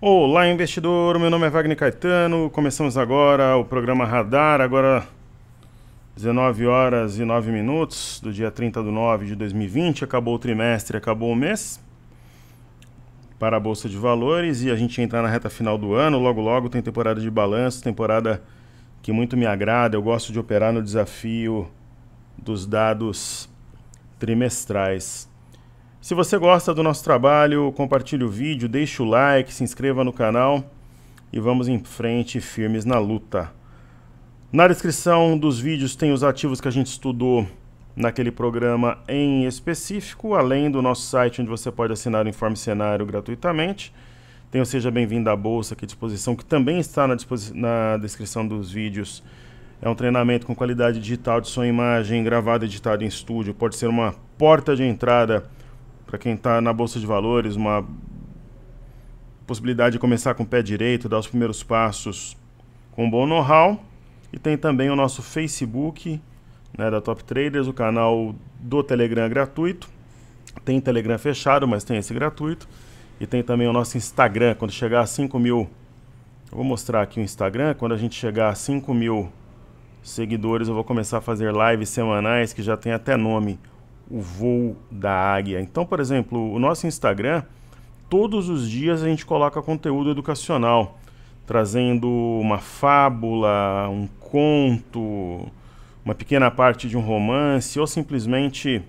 Olá, investidor. Meu nome é Wagner Caetano. Começamos agora o programa Radar. Agora, 19 horas e 9 minutos do dia 30 de 9 de 2020. Acabou o trimestre, acabou o mês para a Bolsa de Valores e a gente entrar na reta final do ano. Logo, logo tem temporada de balanço, temporada que muito me agrada. Eu gosto de operar no desafio dos dados trimestrais. Se você gosta do nosso trabalho, compartilhe o vídeo, deixe o like, se inscreva no canal e vamos em frente firmes na luta. Na descrição dos vídeos tem os ativos que a gente estudou naquele programa em específico, além do nosso site onde você pode assinar o informe cenário gratuitamente. Tem o então, Seja Bem-vindo à Bolsa aqui à disposição, que também está na, na descrição dos vídeos. É um treinamento com qualidade digital de som e imagem, gravado e editado em estúdio. Pode ser uma porta de entrada para quem está na bolsa de valores, uma possibilidade de começar com o pé direito, dar os primeiros passos com um bom know-how. E tem também o nosso Facebook né, da Top Traders, o canal do Telegram é gratuito. Tem Telegram fechado, mas tem esse gratuito. E tem também o nosso Instagram. Quando chegar a 5 mil, eu vou mostrar aqui o Instagram. Quando a gente chegar a 5 mil seguidores, eu vou começar a fazer lives semanais que já tem até nome o voo da águia. Então, por exemplo, o nosso Instagram, todos os dias a gente coloca conteúdo educacional, trazendo uma fábula, um conto, uma pequena parte de um romance ou simplesmente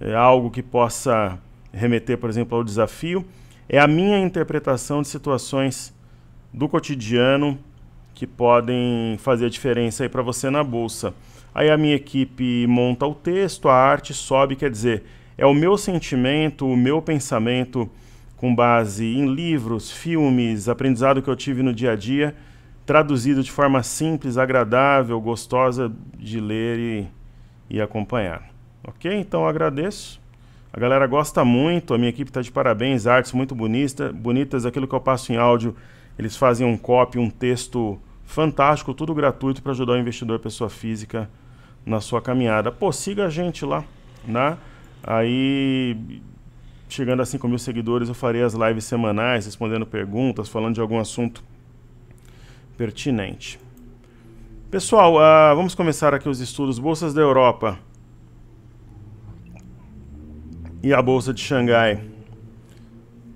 é, algo que possa remeter, por exemplo, ao desafio. É a minha interpretação de situações do cotidiano que podem fazer a diferença aí para você na bolsa. Aí a minha equipe monta o texto, a arte sobe, quer dizer, é o meu sentimento, o meu pensamento com base em livros, filmes, aprendizado que eu tive no dia a dia, traduzido de forma simples, agradável, gostosa de ler e, e acompanhar. Ok? Então agradeço. A galera gosta muito, a minha equipe está de parabéns, artes muito bonita, bonitas, aquilo que eu passo em áudio, eles fazem um copy, um texto fantástico, tudo gratuito para ajudar o investidor pessoa física na sua caminhada. Pô, siga a gente lá, né? Aí, chegando a 5 mil seguidores, eu farei as lives semanais, respondendo perguntas, falando de algum assunto pertinente. Pessoal, uh, vamos começar aqui os estudos. Bolsas da Europa e a Bolsa de Xangai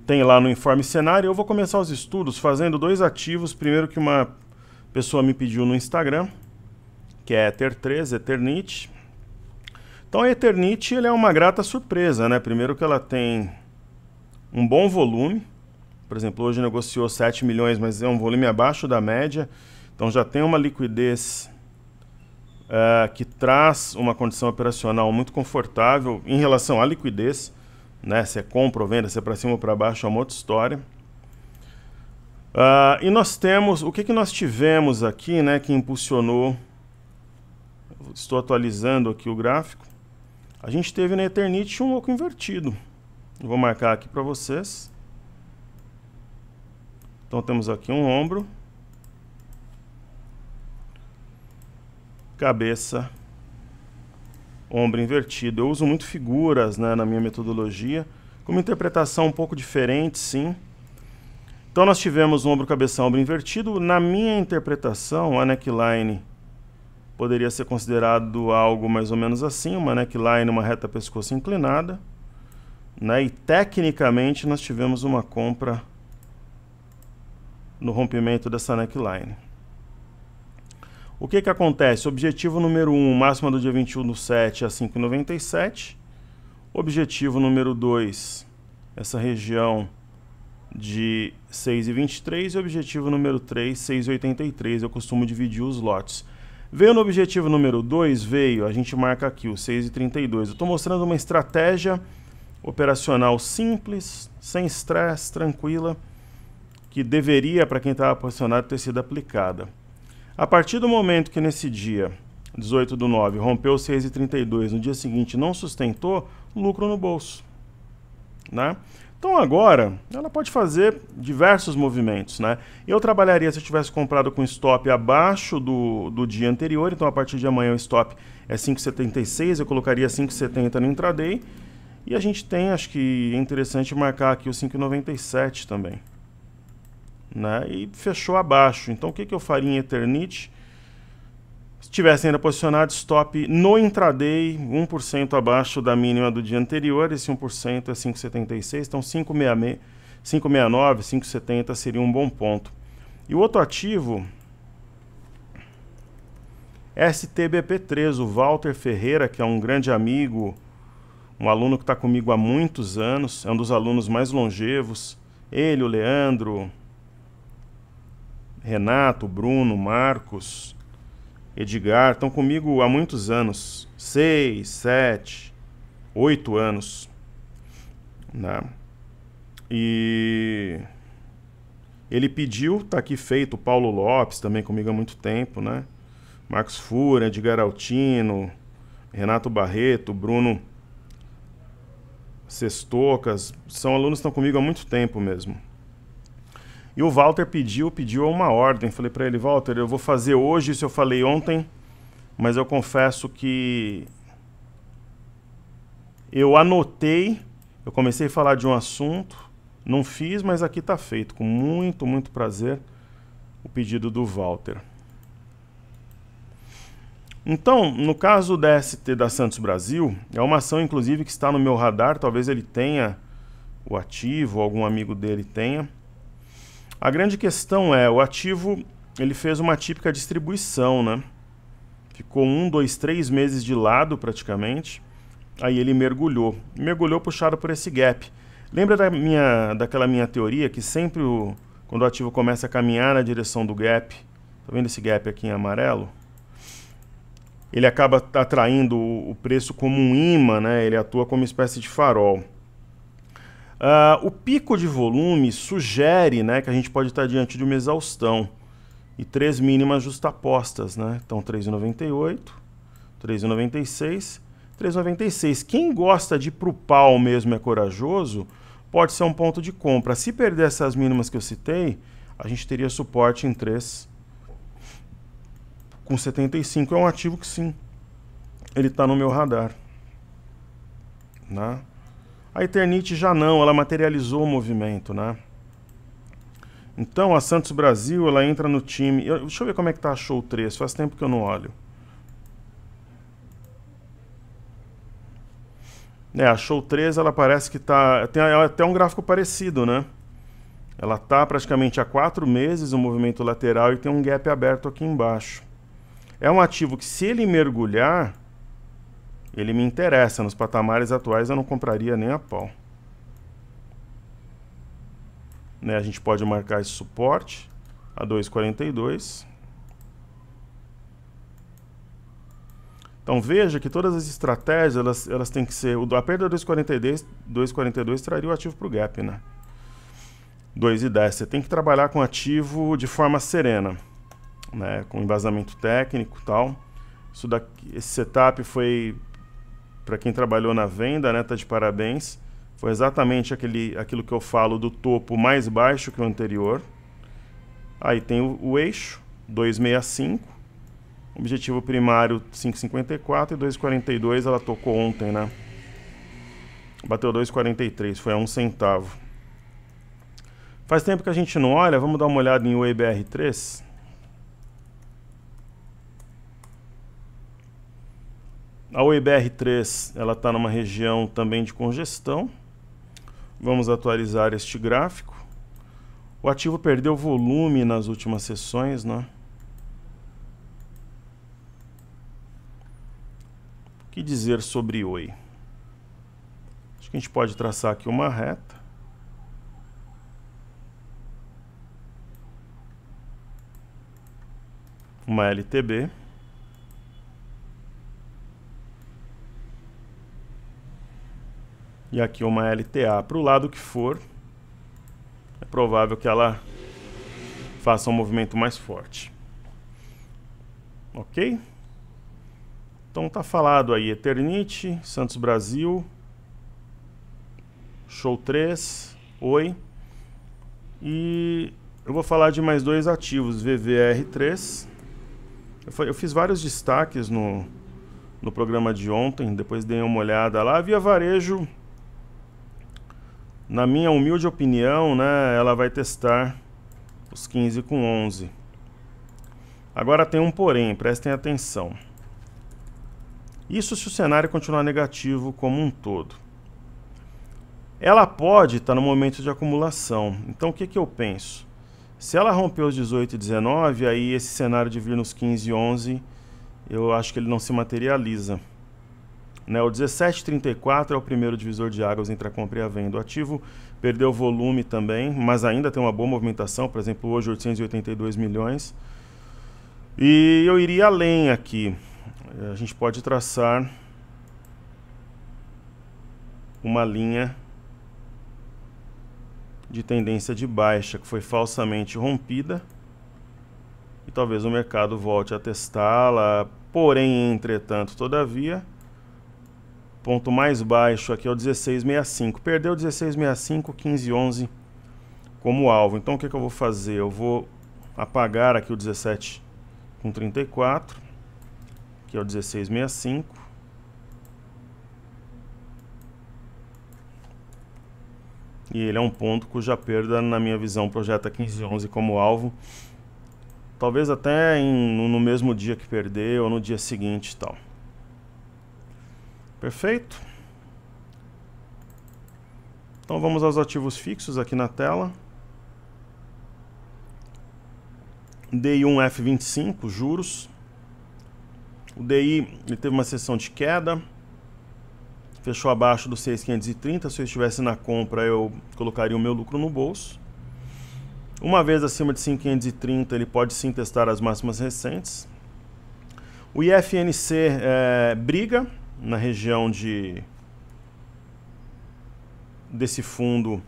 tem lá no informe cenário. Eu vou começar os estudos fazendo dois ativos. Primeiro que uma pessoa me pediu no Instagram, que é Ether 3, Eternit. Então a Eternite ele é uma grata surpresa, né? Primeiro que ela tem um bom volume. Por exemplo, hoje negociou 7 milhões, mas é um volume abaixo da média. Então já tem uma liquidez uh, que traz uma condição operacional muito confortável em relação à liquidez. Né? Se é compra ou venda, se é para cima ou para baixo, é uma outra história. Uh, e nós temos, o que, que nós tivemos aqui né, que impulsionou estou atualizando aqui o gráfico, a gente teve na Eternity um oco invertido. Vou marcar aqui para vocês. Então temos aqui um ombro, cabeça, ombro invertido. Eu uso muito figuras né, na minha metodologia, com uma interpretação um pouco diferente, sim. Então nós tivemos um ombro cabeça ombro invertido. Na minha interpretação, a neckline poderia ser considerado algo mais ou menos assim, uma neckline uma reta pescoço inclinada. Né, e tecnicamente nós tivemos uma compra no rompimento dessa neckline. O que, que acontece? Objetivo número 1, um, máxima do dia 21 do 7 a 5,97. Objetivo número 2, essa região de 6,23. E objetivo número 3, 6,83. Eu costumo dividir os lotes. Veio no objetivo número 2, veio, a gente marca aqui o 6 e 32. Eu estou mostrando uma estratégia operacional simples, sem estresse, tranquila, que deveria, para quem estava tá posicionado, ter sido aplicada. A partir do momento que nesse dia, 18 do 9, rompeu e 32, no dia seguinte não sustentou, lucro no bolso. Né? Então agora, ela pode fazer diversos movimentos, né? Eu trabalharia se eu tivesse comprado com stop abaixo do, do dia anterior, então a partir de amanhã o stop é 5,76, eu colocaria 5,70 no intraday. E a gente tem, acho que é interessante marcar aqui o 5,97 também. Né? E fechou abaixo. Então o que, que eu faria em Eternit? tivessem ainda posicionado, stop no intraday, 1% abaixo da mínima do dia anterior, esse 1% é 5,76, então 5,69, 5,70 seria um bom ponto. E o outro ativo, STBP3, o Walter Ferreira, que é um grande amigo, um aluno que está comigo há muitos anos, é um dos alunos mais longevos. Ele, o Leandro, Renato, Bruno, Marcos, Edgar, estão comigo há muitos anos seis, sete, oito anos. Né? E ele pediu, tá aqui feito, Paulo Lopes também comigo há muito tempo, né? Marcos Fura, Edgar Altino, Renato Barreto, Bruno Sestocas, são alunos que estão comigo há muito tempo mesmo. E o Walter pediu, pediu uma ordem. Falei para ele, Walter, eu vou fazer hoje isso eu falei ontem, mas eu confesso que eu anotei, eu comecei a falar de um assunto, não fiz, mas aqui está feito, com muito, muito prazer, o pedido do Walter. Então, no caso do DST da Santos Brasil, é uma ação inclusive que está no meu radar, talvez ele tenha o ativo, algum amigo dele tenha. A grande questão é, o ativo ele fez uma típica distribuição, né? Ficou um, dois, três meses de lado praticamente. Aí ele mergulhou. Mergulhou puxado por esse gap. Lembra da minha, daquela minha teoria que sempre o, quando o ativo começa a caminhar na direção do gap, tá vendo esse gap aqui em amarelo? Ele acaba atraindo o preço como um imã, né? Ele atua como uma espécie de farol. Uh, o pico de volume sugere né, que a gente pode estar diante de uma exaustão e três mínimas justapostas, né? Então 3,98, 3,96, 3,96. Quem gosta de ir pro pau mesmo é corajoso, pode ser um ponto de compra. Se perder essas mínimas que eu citei, a gente teria suporte em 3 com 75 é um ativo que sim, ele está no meu radar, né? A Eternite já não, ela materializou o movimento, né? Então a Santos Brasil, ela entra no time. Eu, deixa eu ver como é que tá a show 3, faz tempo que eu não olho. É, a show 3 ela parece que tá. Tem até um gráfico parecido, né? Ela tá praticamente há quatro meses o um movimento lateral e tem um gap aberto aqui embaixo. É um ativo que, se ele mergulhar, ele me interessa. Nos patamares atuais eu não compraria nem a pau. Né, a gente pode marcar esse suporte a 2,42. Então veja que todas as estratégias elas, elas têm que ser. A perda 2,42 2,42 traria o ativo para o gap, né? 2,10. Você tem que trabalhar com ativo de forma serena, né? com embasamento técnico e tal. Isso daqui, esse setup foi para quem trabalhou na venda, né, tá de parabéns. Foi exatamente aquele, aquilo que eu falo do topo mais baixo que o anterior. Aí tem o, o eixo, 265. Objetivo primário 5,54 e 2,42 ela tocou ontem, né? Bateu 2,43, foi a um centavo. Faz tempo que a gente não olha, vamos dar uma olhada em UEBR3. a OEBR3 ela está numa região também de congestão. Vamos atualizar este gráfico. O ativo perdeu volume nas últimas sessões, né? O que dizer sobre OI? Acho que a gente pode traçar aqui uma reta. Uma LTB. e aqui uma LTA. Para o lado que for, é provável que ela faça um movimento mais forte. Ok? Então tá falado aí Eternite, Santos Brasil, Show 3, Oi. E eu vou falar de mais dois ativos, VVR3. Eu, eu fiz vários destaques no, no programa de ontem, depois dei uma olhada lá. Via Varejo na minha humilde opinião, né, ela vai testar os 15 com 11. Agora tem um porém, prestem atenção. Isso se o cenário continuar negativo como um todo. Ela pode estar no momento de acumulação. Então o que, que eu penso? Se ela romper os 18 e 19, aí esse cenário de vir nos 15 e 11, eu acho que ele não se materializa. Né, o 1734 é o primeiro divisor de águas entre a compra e a venda. O ativo perdeu volume também, mas ainda tem uma boa movimentação, por exemplo, hoje 882 milhões. E eu iria além aqui. É, a gente pode traçar uma linha de tendência de baixa que foi falsamente rompida e talvez o mercado volte a testá-la. Porém, entretanto, todavia, ponto mais baixo aqui é o 1665. Perdeu 1665, 1511 como alvo. Então o que, que eu vou fazer? Eu vou apagar aqui o 17 com 34, que é o 1665. E ele é um ponto cuja perda, na minha visão, projeta 1511 como alvo. Talvez até em, no mesmo dia que perdeu ou no dia seguinte e tal. Perfeito. Então vamos aos ativos fixos aqui na tela. DI1F25, juros. O DI ele teve uma sessão de queda, fechou abaixo do 6,530. Se eu estivesse na compra, eu colocaria o meu lucro no bolso. Uma vez acima de 5,530, ele pode sim testar as máximas recentes. O IFNC é, eh, briga na região de desse fundo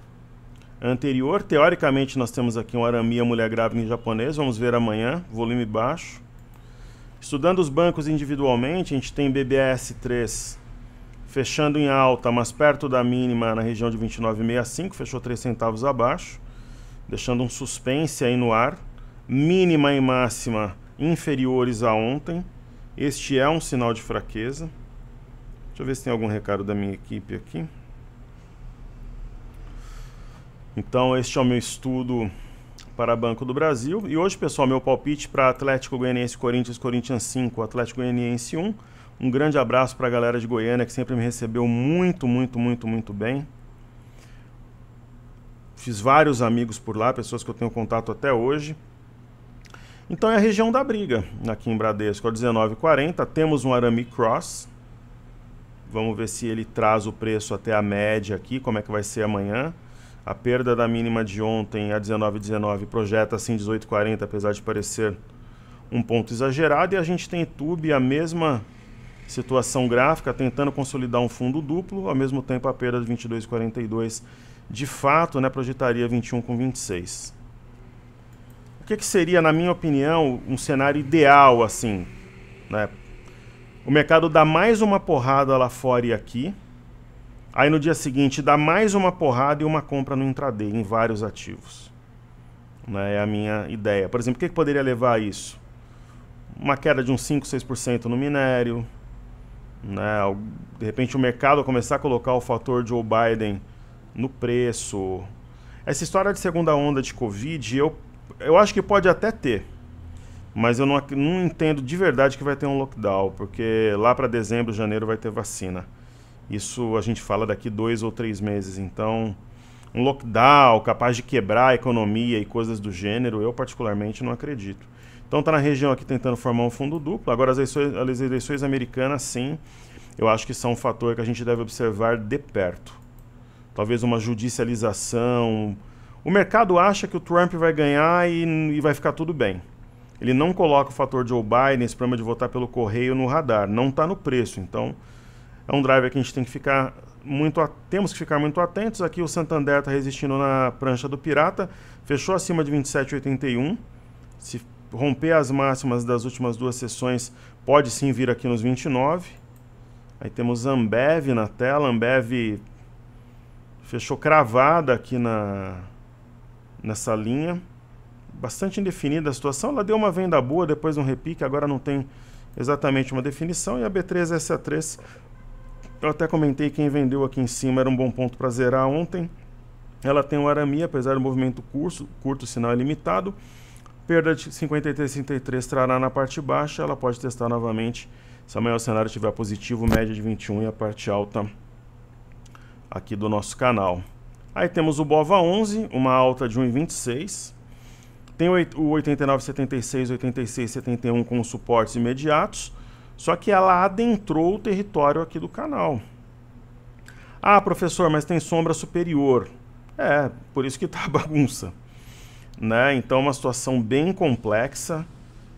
anterior. Teoricamente, nós temos aqui um Aramia Mulher Grávida em japonês. Vamos ver amanhã, volume baixo. Estudando os bancos individualmente, a gente tem BBS 3 fechando em alta, mas perto da mínima na região de 29,65, fechou 3 centavos abaixo, deixando um suspense aí no ar. Mínima e máxima inferiores a ontem. Este é um sinal de fraqueza. Deixa eu ver se tem algum recado da minha equipe aqui. Então, este é o meu estudo para Banco do Brasil. E hoje, pessoal, meu palpite para Atlético Goianiense Corinthians, Corinthians 5, Atlético Goianiense 1. Um grande abraço para a galera de Goiânia que sempre me recebeu muito, muito, muito, muito bem. Fiz vários amigos por lá, pessoas que eu tenho contato até hoje. Então é a região da briga aqui em Bradesco, a 19,40. Temos um arame cross, Vamos ver se ele traz o preço até a média aqui, como é que vai ser amanhã. A perda da mínima de ontem a 19,19 projeta assim 18,40, apesar de parecer um ponto exagerado. E a gente tem Tube a mesma situação gráfica, tentando consolidar um fundo duplo, ao mesmo tempo a perda de 22,42 de fato né, projetaria 21,26. O que, que seria, na minha opinião, um cenário ideal assim, né, o mercado dá mais uma porrada lá fora e aqui. Aí no dia seguinte dá mais uma porrada e uma compra no intraday em vários ativos. Né? É a minha ideia. Por exemplo, o que, que poderia levar a isso? Uma queda de uns 5, 6% no minério. Né? De repente o mercado começar a colocar o fator Joe Biden no preço. Essa história de segunda onda de Covid, eu, eu acho que pode até ter mas eu não, não entendo de verdade que vai ter um lockdown, porque lá para dezembro, janeiro vai ter vacina. Isso a gente fala daqui dois ou três meses. Então, um lockdown capaz de quebrar a economia e coisas do gênero, eu particularmente não acredito. Então está na região aqui tentando formar um fundo duplo. Agora as eleições, as eleições americanas, sim, eu acho que são um fator que a gente deve observar de perto. Talvez uma judicialização. O mercado acha que o Trump vai ganhar e, e vai ficar tudo bem ele não coloca o fator Joe Biden, esse problema de votar pelo correio no radar. Não está no preço. Então, é um driver que a gente tem que ficar muito a... temos que ficar muito atentos. Aqui o Santander está resistindo na prancha do Pirata, fechou acima de 27,81. Se romper as máximas das últimas duas sessões, pode sim vir aqui nos 29. Aí temos Ambev na tela, Ambev fechou cravada aqui na nessa linha bastante indefinida a situação. Ela deu uma venda boa, depois um repique, agora não tem exatamente uma definição. E a B3SA3, eu até comentei quem vendeu aqui em cima era um bom ponto para zerar ontem. Ela tem um arami, apesar do movimento curso, curto, sinal é limitado. Perda de 53,33 trará na parte baixa, ela pode testar novamente. Se o maior cenário estiver positivo, média de 21 e a parte alta aqui do nosso canal. Aí temos o Bova 11, uma alta de 1,26. Tem o 89, 76, 86, 71 com suportes imediatos, só que ela adentrou o território aqui do canal. Ah, professor, mas tem sombra superior. É, por isso que tá a bagunça. Né? Então, uma situação bem complexa.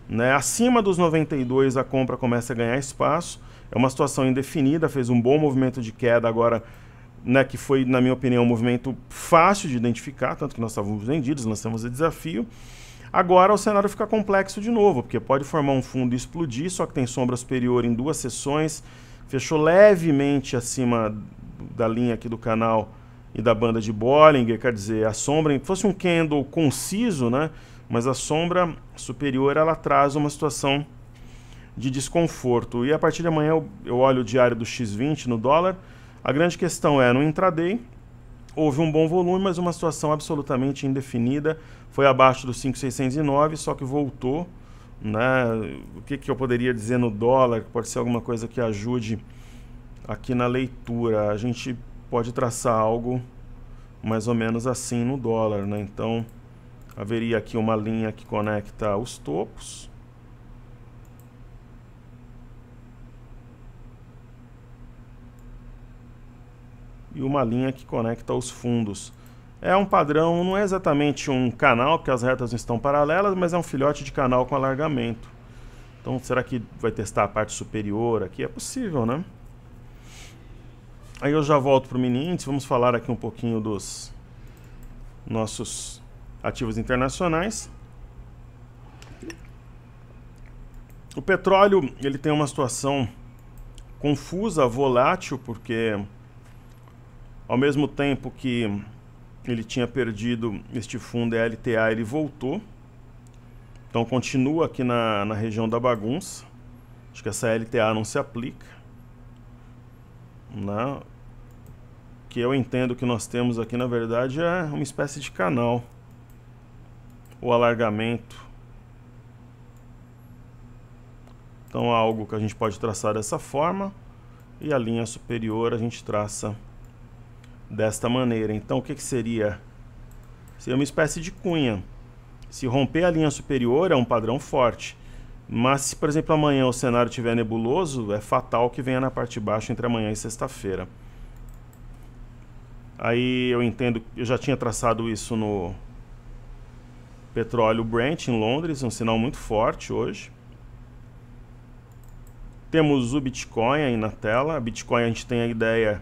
Né? Acima dos 92, a compra começa a ganhar espaço. É uma situação indefinida, fez um bom movimento de queda agora né, que foi, na minha opinião, um movimento fácil de identificar, tanto que nós estávamos vendidos, lançamos o desafio. Agora o cenário fica complexo de novo, porque pode formar um fundo e explodir, só que tem sombra superior em duas sessões, fechou levemente acima da linha aqui do canal e da banda de Bollinger, quer dizer, a sombra, fosse um candle conciso, né, mas a sombra superior ela traz uma situação de desconforto. E a partir de amanhã eu, eu olho o diário do X20 no dólar, a grande questão é no intraday. Houve um bom volume, mas uma situação absolutamente indefinida. Foi abaixo dos 5,609, só que voltou. Né? O que, que eu poderia dizer no dólar? Pode ser alguma coisa que ajude aqui na leitura. A gente pode traçar algo mais ou menos assim no dólar, né? Então haveria aqui uma linha que conecta os topos e uma linha que conecta os fundos. É um padrão, não é exatamente um canal, porque as retas não estão paralelas, mas é um filhote de canal com alargamento. Então, será que vai testar a parte superior aqui? É possível, né? Aí eu já volto para o mini índice, vamos falar aqui um pouquinho dos nossos ativos internacionais. O petróleo ele tem uma situação confusa, volátil, porque ao mesmo tempo que ele tinha perdido este fundo LTA, ele voltou. Então continua aqui na, na região da bagunça. Acho que essa LTA não se aplica. Né? Que eu entendo que nós temos aqui, na verdade, é uma espécie de canal. O alargamento. Então algo que a gente pode traçar dessa forma. E a linha superior a gente traça desta maneira. Então, o que, que seria? Seria uma espécie de cunha. Se romper a linha superior é um padrão forte. Mas se, por exemplo, amanhã o cenário estiver nebuloso, é fatal que venha na parte de baixo entre amanhã e sexta-feira. Aí eu entendo, eu já tinha traçado isso no petróleo Brent em Londres, um sinal muito forte hoje. Temos o Bitcoin aí na tela. Bitcoin a gente tem a ideia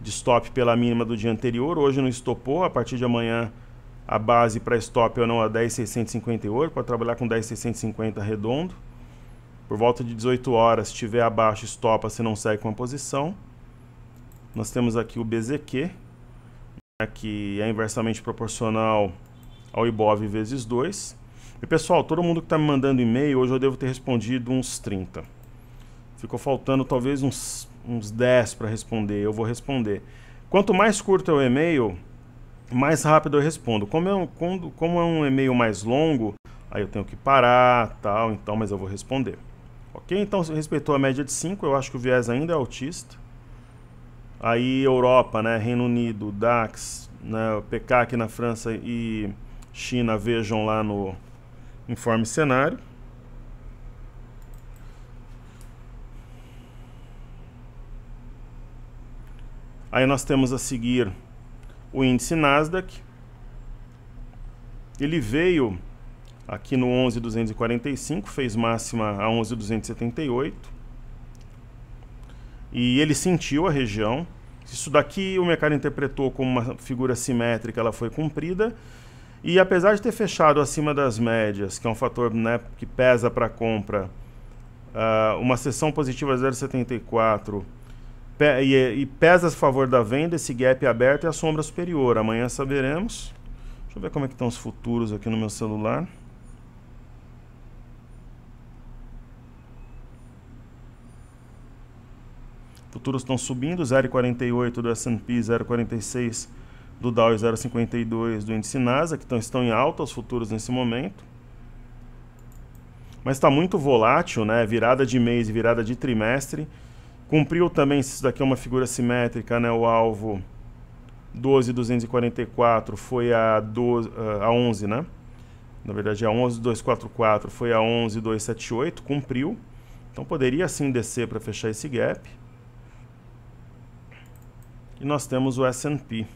de stop pela mínima do dia anterior. Hoje não estopou, a partir de amanhã a base para stop ou não a 10.658, para trabalhar com 10.650 redondo. Por volta de 18 horas, se tiver abaixo, estopa, se não segue com a posição. Nós temos aqui o BZQ, né, que é inversamente proporcional ao IBOV vezes 2. E pessoal, todo mundo que está me mandando e-mail, hoje eu devo ter respondido uns 30. Ficou faltando talvez uns, uns 10 para responder. Eu vou responder. Quanto mais curto é o e-mail, mais rápido eu respondo. Como é um, quando, como é um e-mail mais longo, aí eu tenho que parar, tal, então, mas eu vou responder. Ok? Então, respeitou a média de 5, eu acho que o viés ainda é autista. Aí, Europa, né? Reino Unido, DAX, né? PK aqui na França e China, vejam lá no informe cenário. Aí nós temos a seguir o índice Nasdaq. Ele veio aqui no 11.245, fez máxima a 11.278. E ele sentiu a região. Isso daqui o mercado interpretou como uma figura simétrica, ela foi cumprida. E apesar de ter fechado acima das médias, que é um fator né, que pesa para a compra, uh, uma sessão positiva 0,74 pe e, e pesa a favor da venda, esse gap aberto e é a sombra superior. Amanhã saberemos. Deixa eu ver como é que estão os futuros aqui no meu celular. Futuros estão subindo, 0,48 do S&P, 0,46 do Dow e 0,52 do índice Nasdaq, que estão, estão em alta os futuros nesse momento. Mas está muito volátil, né? Virada de mês e virada de trimestre. Cumpriu também, isso daqui é uma figura simétrica, né? O alvo 12.244 foi a, 12, a 11, né? Na verdade, é a 11.244 foi a 11.278, cumpriu. Então poderia sim descer para fechar esse gap. E nós temos o S&P.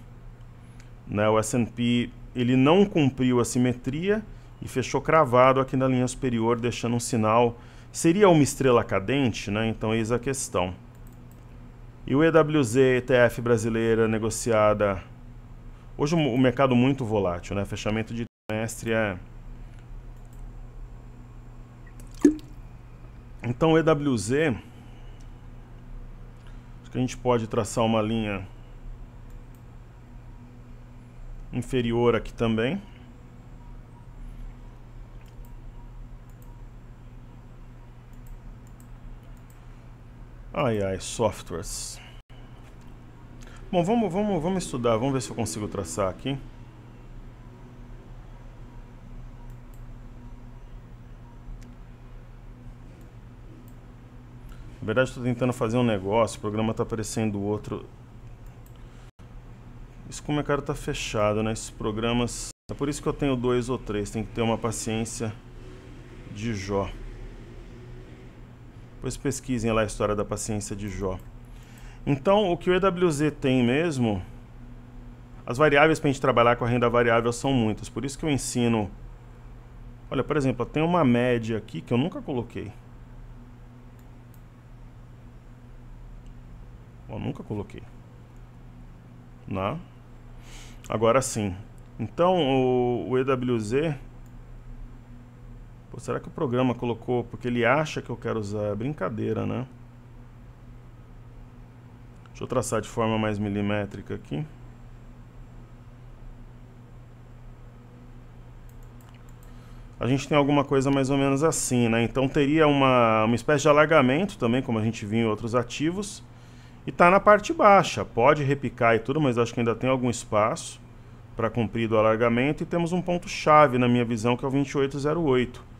Né? O S&P ele não cumpriu a simetria e fechou cravado aqui na linha superior, deixando um sinal. Seria uma estrela cadente? Né? Então eis a questão. E o EWZ ETF brasileira negociada. Hoje o mercado muito volátil, né? Fechamento de trimestre é. Então o EWZ. Acho que a gente pode traçar uma linha inferior aqui também. Ai ai, softwares. Bom, vamos, vamos, vamos estudar, vamos ver se eu consigo traçar aqui. Na verdade, estou tentando fazer um negócio, o programa está aparecendo outro. Isso como é cara está fechado, né? Esses programas. É por isso que eu tenho dois ou três, tem que ter uma paciência de Jó. Depois pesquisem lá a história da paciência de Jó. Então, o que o EWZ tem mesmo, as variáveis para a gente trabalhar com a renda variável são muitas. Por isso que eu ensino. Olha, por exemplo, tem uma média aqui que eu nunca coloquei. Eu nunca coloquei. Não. Agora sim. Então, o, o EWZ Pô, será que o programa colocou porque ele acha que eu quero usar? É brincadeira, né? Deixa eu traçar de forma mais milimétrica aqui. a gente tem alguma coisa mais ou menos assim, né? Então teria uma, uma espécie de alargamento também, como a gente viu em outros ativos. E está na parte baixa, pode repicar e tudo, mas acho que ainda tem algum espaço para cumprir do alargamento. E temos um ponto-chave, na minha visão, que é o 2808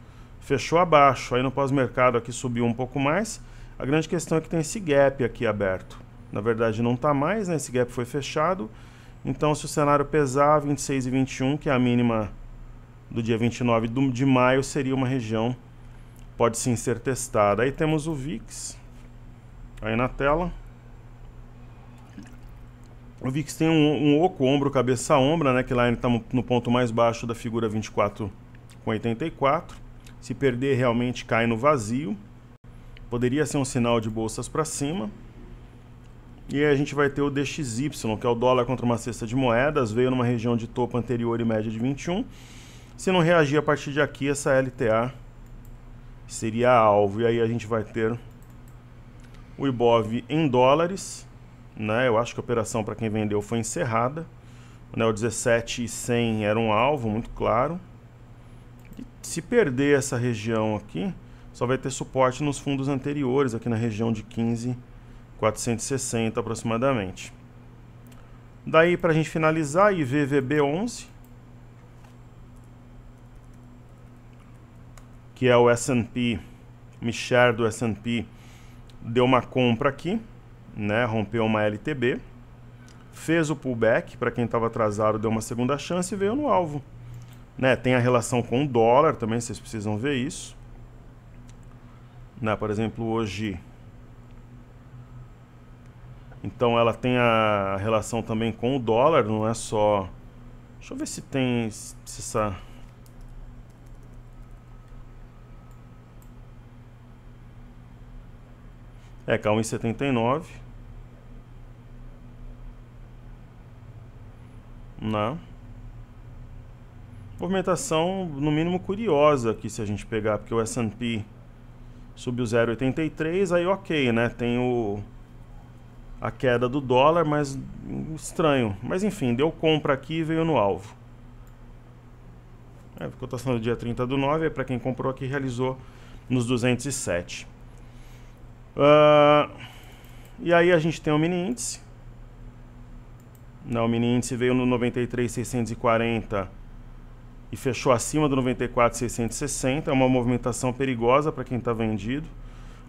fechou abaixo. Aí no pós-mercado aqui subiu um pouco mais. A grande questão é que tem esse gap aqui aberto. Na verdade não está mais, né? esse gap foi fechado. Então se o cenário pesar 26 e 21, que é a mínima do dia 29 de maio, seria uma região pode sim ser testada. Aí temos o VIX aí na tela. O VIX tem um, um oco, ombro, cabeça, ombra, né? Que lá ele está no ponto mais baixo da figura 24 com 84. Se perder, realmente cai no vazio. Poderia ser um sinal de bolsas para cima. E aí a gente vai ter o DXY, que é o dólar contra uma cesta de moedas, veio numa região de topo anterior e média de 21. Se não reagir a partir de aqui, essa LTA seria alvo. E aí a gente vai ter o IBOV em dólares, né? Eu acho que a operação para quem vendeu foi encerrada. O 17 e 100 era um alvo muito claro se perder essa região aqui, só vai ter suporte nos fundos anteriores, aqui na região de 15,460 aproximadamente. Daí, para a gente finalizar, IVVB11, que é o S&P, Michel do S&P, deu uma compra aqui, né, rompeu uma LTB, fez o pullback, para quem estava atrasado deu uma segunda chance e veio no alvo. Né? Tem a relação com o dólar também, vocês precisam ver isso. Né? Por exemplo, hoje. Então ela tem a relação também com o dólar, não é só. Deixa eu ver se tem. Se essa. É, cá 1,79. Não movimentação, no mínimo, curiosa aqui, se a gente pegar, porque o S&P subiu 0,83, aí ok, né? Tem o, a queda do dólar, mas estranho. Mas enfim, deu compra aqui e veio no alvo. É, cotação do dia 30 do 9, é para quem comprou aqui, realizou nos 207. Uh, ah, e aí a gente tem o mini índice. Não, o mini índice veio no 93,640 e fechou acima do 94,660. É uma movimentação perigosa para quem está vendido.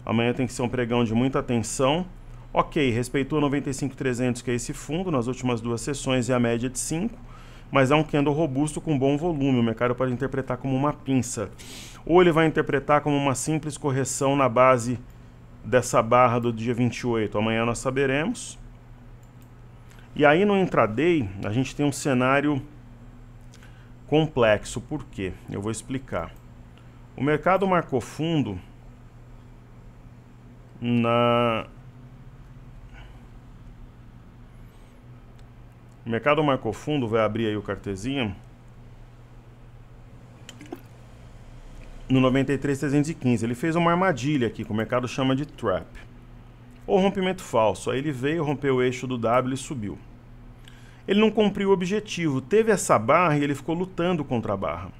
Amanhã tem que ser um pregão de muita atenção. Ok, respeitou 95,300, que é esse fundo, nas últimas duas sessões e a média é de 5, mas é um candle robusto com bom volume. O mercado pode interpretar como uma pinça. Ou ele vai interpretar como uma simples correção na base dessa barra do dia 28. Amanhã nós saberemos. E aí no intraday, a gente tem um cenário complexo, por quê? Eu vou explicar. O mercado marcou fundo na O mercado marcou fundo, vai abrir aí o cartezinho. No 93,315. Ele fez uma armadilha aqui, que o mercado chama de trap. Ou rompimento falso. Aí ele veio, rompeu o eixo do W e subiu ele não cumpriu o objetivo, teve essa barra e ele ficou lutando contra a barra.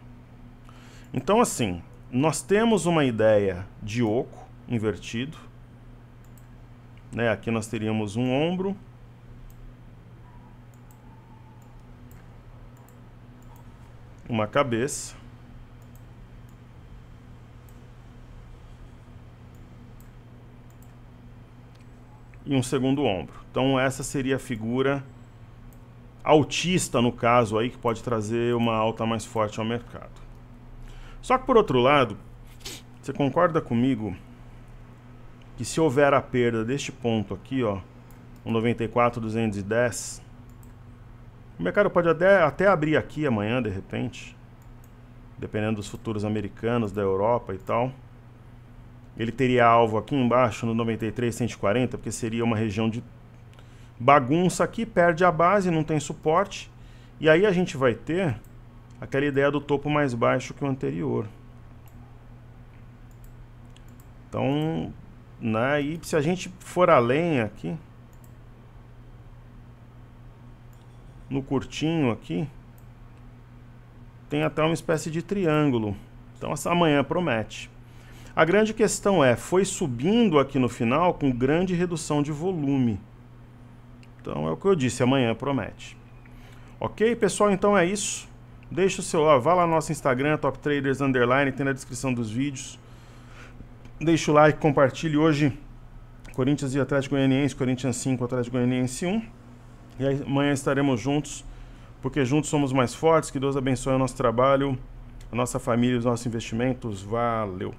Então, assim, nós temos uma ideia de oco invertido. Né? Aqui nós teríamos um ombro. Uma cabeça. E um segundo ombro. Então essa seria a figura altista no caso aí, que pode trazer uma alta mais forte ao mercado. Só que por outro lado, você concorda comigo que se houver a perda deste ponto aqui, ó, 94.210, o mercado pode até, até abrir aqui amanhã, de repente, dependendo dos futuros americanos, da Europa e tal. Ele teria alvo aqui embaixo no 93,140, porque seria uma região de bagunça aqui, perde a base, não tem suporte. E aí a gente vai ter aquela ideia do topo mais baixo que o anterior. Então, né, e se a gente for além aqui, no curtinho aqui, tem até uma espécie de triângulo. Então essa manhã promete. A grande questão é, foi subindo aqui no final com grande redução de volume. Então é o que eu disse, amanhã promete. Ok, pessoal? Então é isso. Deixa o seu, ó, vá lá no nosso Instagram, Top Traders Underline, tem na descrição dos vídeos. Deixa o like, compartilhe. Hoje, Corinthians e Atlético Goianiense, Corinthians 5, Atlético Goianiense 1. E aí, amanhã estaremos juntos, porque juntos somos mais fortes. Que Deus abençoe o nosso trabalho, a nossa família, os nossos investimentos. Valeu!